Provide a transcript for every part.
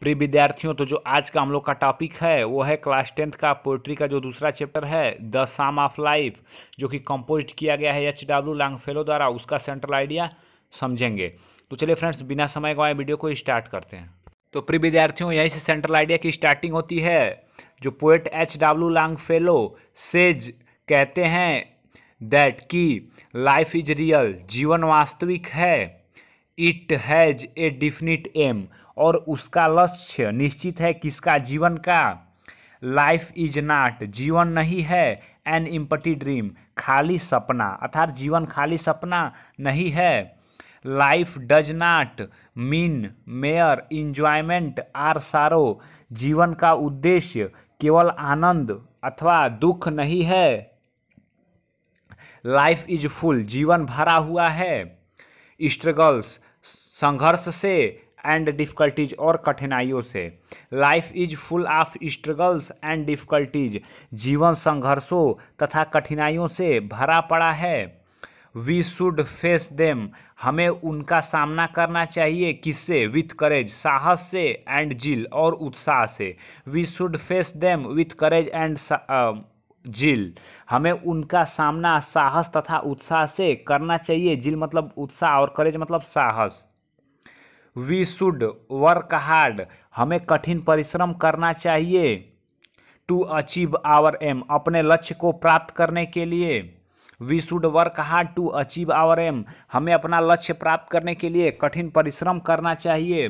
प्रिय विद्यार्थियों तो जो आज का हम लोग का टॉपिक है वो है क्लास टेंथ का पोइट्री का जो दूसरा चैप्टर है द साम ऑफ लाइफ जो कि कंपोज्ड किया गया है एच डब्ल्यू लांगफेलो द्वारा उसका सेंट्रल आइडिया समझेंगे तो चलिए फ्रेंड्स बिना समय गवाए वीडियो को स्टार्ट करते हैं तो प्रिय विद्यार्थियों यहीं से सेंट्रल आइडिया की स्टार्टिंग होती है जो poet H W Longfellow says that हैं दैट की लाइफ इज रियल जीवन वास्तविक है it has a definite aim और उसका लक्ष्य निश्चित है किसका जीवन का लाइफ इज नॉट जीवन नहीं है एन इम्पटी ड्रीम खाली सपना अर्थात जीवन खाली सपना नहीं है life does not mean mere enjoyment or sorrow जीवन का उद्देश्य केवल आनंद अथवा दुख नहीं है लाइफ इज फुल जीवन भरा हुआ है स्ट्रगल्स संघर्ष से एंड डिफ़िकल्टीज और कठिनाइयों से life is full of struggles and difficulties जीवन संघर्षों तथा कठिनाइयों से भरा पड़ा है वी शुड फेस देम हमें उनका सामना करना चाहिए किससे विथ करेज साहस से एंड जिल और उत्साह से we should face them with courage and zeal हमें उनका सामना साहस तथा उत्साह से करना चाहिए जिल मतलब उत्साह और करेज मतलब साहस वी शुड वर्क हार्ड हमें कठिन परिश्रम करना चाहिए टू अचीव आवर एम अपने लक्ष्य को प्राप्त करने के लिए we should work hard to achieve our aim हमें अपना लक्ष्य प्राप्त करने के लिए कठिन परिश्रम करना चाहिए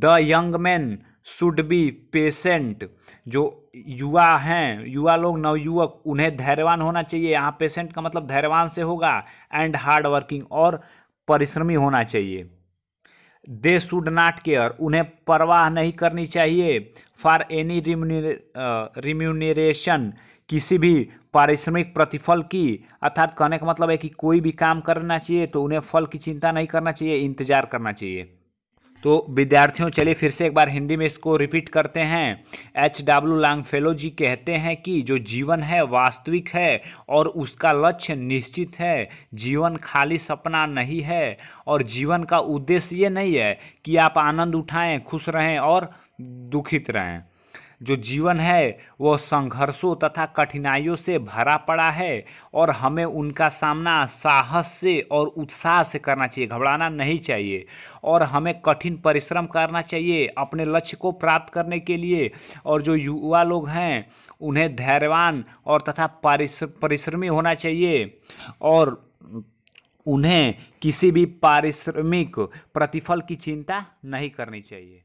the young man should be patient जो युवा हैं युवा लोग नवयुवक उन्हें धैर्यवान होना चाहिए यहाँ पेशेंट का मतलब धैर्यवान से होगा एंड हार्ड वर्किंग और परिश्रमी होना चाहिए दे शुड नॉट केयर उन्हें परवाह नहीं करनी चाहिए फॉर एनी रिम्यूनरेशन किसी भी पारिश्रमिक प्रतिफल की अर्थात कहने का मतलब है कि कोई भी काम करना चाहिए तो उन्हें फल की चिंता नहीं करना चाहिए इंतजार करना चाहिए तो विद्यार्थियों चलिए फिर से एक बार हिंदी में इसको रिपीट करते हैं एच डब्ल्यू लांगफेलो जी कहते हैं कि जो जीवन है वास्तविक है और उसका लक्ष्य निश्चित है जीवन खाली सपना नहीं है और जीवन का उद्देश्य ये नहीं है कि आप आनंद उठाएं खुश रहें और दुखित रहें जो जीवन है वह संघर्षों तथा कठिनाइयों से भरा पड़ा है और हमें उनका सामना साहस से और उत्साह से करना चाहिए घबराना नहीं चाहिए और हमें कठिन परिश्रम करना चाहिए अपने लक्ष्य को प्राप्त करने के लिए और जो युवा लोग हैं उन्हें धैर्यवान और तथा परिश्रमी होना चाहिए और उन्हें किसी भी पारिश्रमिक प्रतिफल की चिंता नहीं करनी चाहिए